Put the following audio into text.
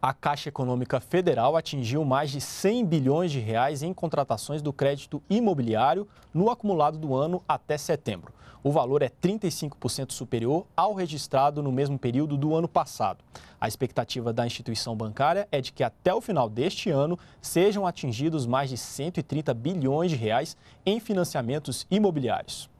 A Caixa Econômica Federal atingiu mais de 100 bilhões de reais em contratações do crédito imobiliário no acumulado do ano até setembro. O valor é 35% superior ao registrado no mesmo período do ano passado. A expectativa da instituição bancária é de que até o final deste ano sejam atingidos mais de 130 bilhões de reais em financiamentos imobiliários.